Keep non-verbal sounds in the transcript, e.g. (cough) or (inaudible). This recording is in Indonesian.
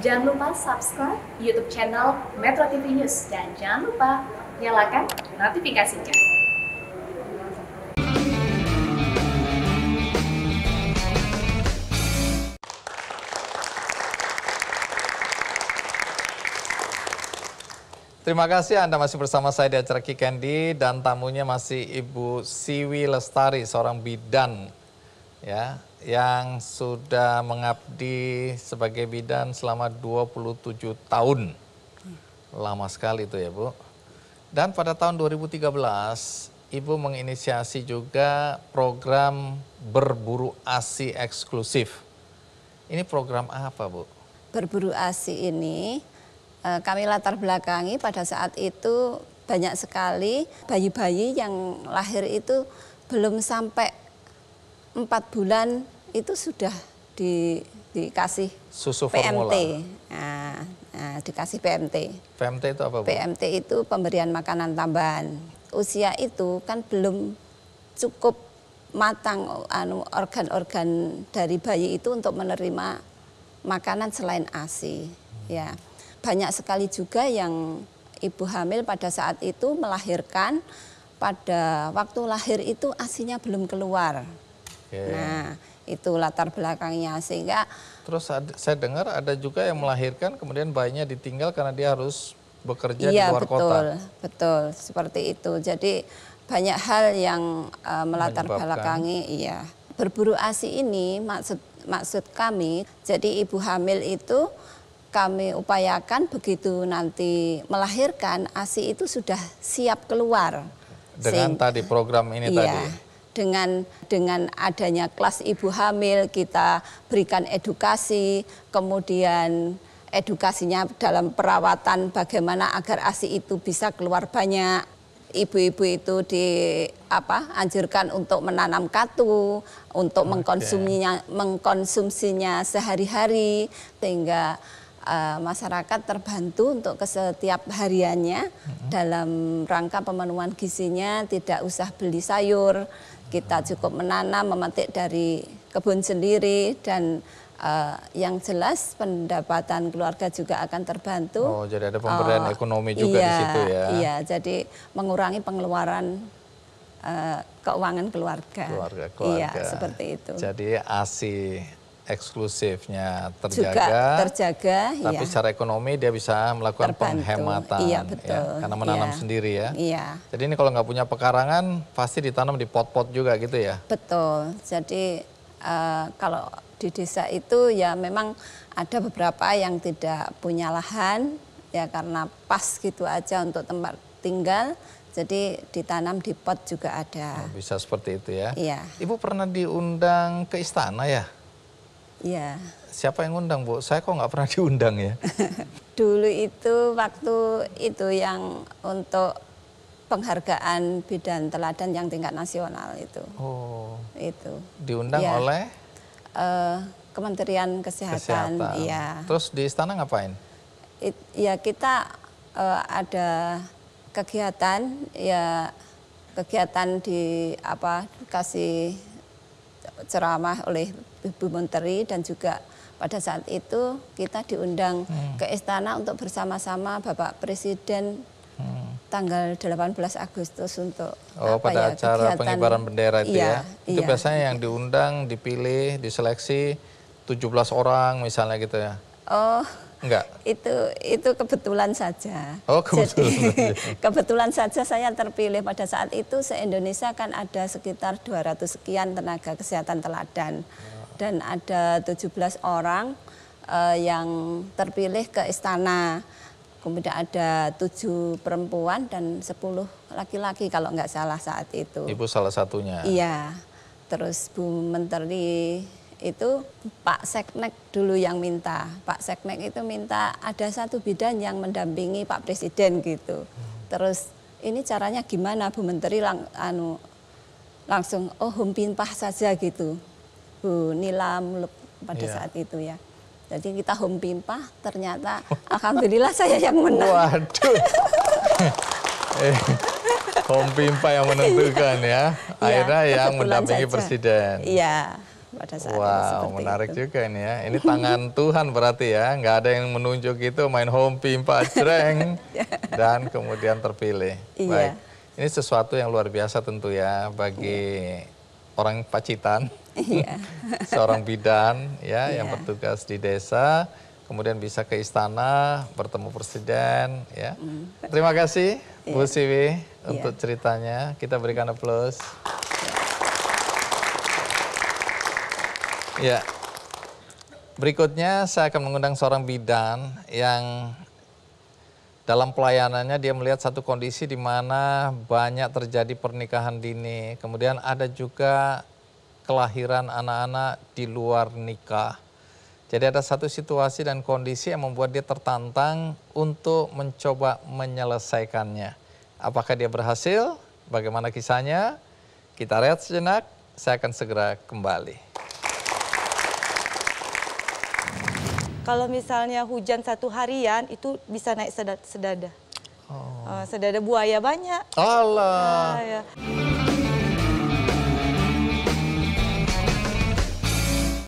Jangan lupa subscribe YouTube channel Metro TV News dan jangan lupa nyalakan notifikasinya. Terima kasih Anda masih bersama saya di acara Kikendi dan tamunya masih Ibu Siwi Lestari, seorang bidan ya yang sudah mengabdi sebagai bidan selama 27 tahun. Lama sekali itu ya, Bu. Dan pada tahun 2013 Ibu menginisiasi juga program berburu ASI eksklusif. Ini program apa, Bu? Berburu ASI ini eh, kami latar belakangi pada saat itu banyak sekali bayi-bayi yang lahir itu belum sampai empat bulan itu sudah di, dikasih susu PMT. Nah, nah, dikasih PMT. PMT itu apa? Bu? PMT itu pemberian makanan tambahan. Usia itu kan belum cukup matang anu, organ-organ dari bayi itu untuk menerima makanan selain ASI. Ya. Banyak sekali juga yang ibu hamil pada saat itu melahirkan pada waktu lahir itu asinya belum keluar. Okay. Nah, itu latar belakangnya sehingga Terus saya dengar ada juga yang melahirkan kemudian bayinya ditinggal karena dia harus bekerja iya, di luar betul, kota. betul. Betul, seperti itu. Jadi banyak hal yang uh, melatar belakangi iya. Berburu ASI ini maksud maksud kami jadi ibu hamil itu kami upayakan begitu nanti melahirkan ASI itu sudah siap keluar. Dengan Sehingga, tadi program ini iya, tadi dengan dengan adanya kelas ibu hamil kita berikan edukasi, kemudian edukasinya dalam perawatan bagaimana agar ASI itu bisa keluar banyak. Ibu-ibu itu di apa anjurkan untuk menanam katu, untuk mengkonsumsinya mengkonsumsinya sehari-hari sehingga uh, masyarakat terbantu untuk kesetiap hariannya hmm. dalam rangka pemenuhan gizinya tidak usah beli sayur kita mm-hmm. cukup menanam memetik dari kebun sendiri dan uh, yang jelas pendapatan keluarga juga akan terbantu. Oh, jadi ada pemberian uh, ekonomi juga iya, di situ ya. Iya, jadi mengurangi pengeluaran keuangan keluarga. Keluarga, iya, keluarga. Iya, seperti itu. Jadi ASI eksklusifnya terjaga, juga terjaga tapi iya. secara ekonomi dia bisa melakukan Terbantu. penghematan iya, ya. betul. Ya, karena menanam iya. sendiri ya. Iya. Jadi ini kalau nggak punya pekarangan pasti ditanam di pot-pot juga gitu ya. Betul. Jadi uh, kalau di desa itu ya memang ada beberapa yang tidak punya lahan ya karena pas gitu aja untuk tempat tinggal jadi ditanam di pot juga ada. Oh, bisa seperti itu ya. Iya. Ibu pernah diundang ke istana ya? Iya. Siapa yang undang Bu? Saya kok nggak pernah (laughs) diundang ya. (laughs) Dulu itu waktu itu yang untuk penghargaan bidan teladan yang tingkat nasional itu. Oh. Itu. Diundang ya. oleh? Uh, Kementerian Kesehatan. Iya. Terus di istana ngapain? It, ya kita uh, ada kegiatan ya kegiatan di apa kasih ceramah oleh Ibu Menteri dan juga pada saat itu kita diundang hmm. ke istana untuk bersama-sama Bapak Presiden hmm. tanggal 18 Agustus untuk Oh apa pada ya, acara kegiatan, pengibaran bendera itu iya, ya. Itu iya. biasanya yang diundang, dipilih, diseleksi 17 orang misalnya gitu ya. Oh Enggak. Itu itu kebetulan saja. Oh, kebetulan. Jadi, (laughs) kebetulan saja saya terpilih pada saat itu se-Indonesia kan ada sekitar 200 sekian tenaga kesehatan teladan. Dan ada 17 orang uh, yang terpilih ke istana. Kemudian ada tujuh perempuan dan sepuluh laki-laki kalau nggak salah saat itu. Ibu salah satunya. Iya. Terus Bu Menteri itu Pak Seknek dulu yang minta. Pak Seknek itu minta ada satu bidan yang mendampingi Pak Presiden gitu. Terus ini caranya gimana Bu Menteri lang, anu, langsung oh humpimpah saja gitu. Bu Nila pada yeah. saat itu ya. Jadi kita pimpah ternyata (laughs) alhamdulillah saya yang menang. Waduh. (laughs) eh, yang menentukan ya. Iya, Akhirnya ya, yang mendampingi saja. presiden. Iya pada saat wow, itu. Wow, menarik itu. juga ini ya. Ini tangan (laughs) Tuhan berarti ya, nggak ada yang menunjuk itu main home pimpa jreng (laughs) iya. dan kemudian terpilih. Iya. Baik, ini sesuatu yang luar biasa tentu ya bagi iya. orang Pacitan, iya. (laughs) seorang bidan ya iya. yang bertugas di desa kemudian bisa ke istana bertemu presiden ya. Mm. Terima kasih Bu iya. Siwi yeah. untuk ceritanya. Kita berikan aplaus. Ya. Berikutnya saya akan mengundang seorang bidan yang dalam pelayanannya dia melihat satu kondisi di mana banyak terjadi pernikahan dini. Kemudian ada juga kelahiran anak-anak di luar nikah. Jadi ada satu situasi dan kondisi yang membuat dia tertantang untuk mencoba menyelesaikannya. Apakah dia berhasil? Bagaimana kisahnya? Kita lihat sejenak, saya akan segera kembali. Kalau misalnya hujan satu harian itu bisa naik sedada. sedada. Oh. Uh, sedada buaya banyak. Allah. Uh, ah, ya.